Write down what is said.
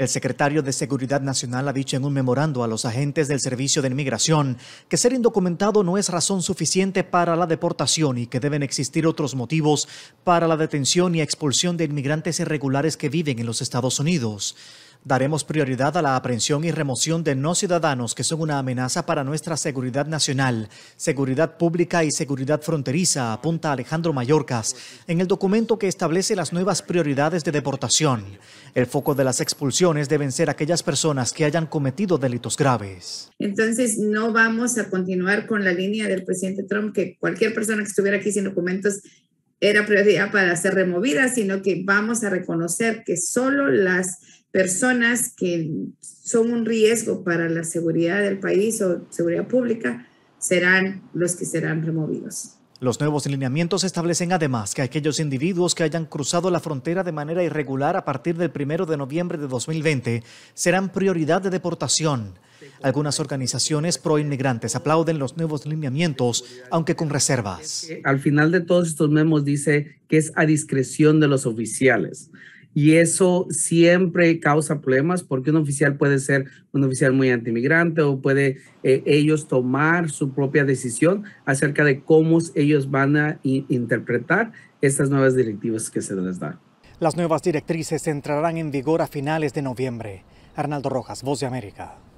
El secretario de Seguridad Nacional ha dicho en un memorando a los agentes del Servicio de Inmigración que ser indocumentado no es razón suficiente para la deportación y que deben existir otros motivos para la detención y expulsión de inmigrantes irregulares que viven en los Estados Unidos. Daremos prioridad a la aprehensión y remoción de no ciudadanos que son una amenaza para nuestra seguridad nacional, seguridad pública y seguridad fronteriza, apunta Alejandro Mallorcas en el documento que establece las nuevas prioridades de deportación. El foco de las expulsiones deben ser aquellas personas que hayan cometido delitos graves. Entonces, no vamos a continuar con la línea del presidente Trump que cualquier persona que estuviera aquí sin documentos era prioridad para ser removida, sino que vamos a reconocer que solo las personas que son un riesgo para la seguridad del país o seguridad pública serán los que serán removidos. Los nuevos lineamientos establecen además que aquellos individuos que hayan cruzado la frontera de manera irregular a partir del 1 de noviembre de 2020 serán prioridad de deportación. Algunas organizaciones pro inmigrantes aplauden los nuevos lineamientos, aunque con reservas. Al final de todos estos memos dice que es a discreción de los oficiales. Y eso siempre causa problemas porque un oficial puede ser un oficial muy antimigrante o puede eh, ellos tomar su propia decisión acerca de cómo ellos van a interpretar estas nuevas directivas que se les dan. Las nuevas directrices entrarán en vigor a finales de noviembre. Arnaldo Rojas, Voz de América.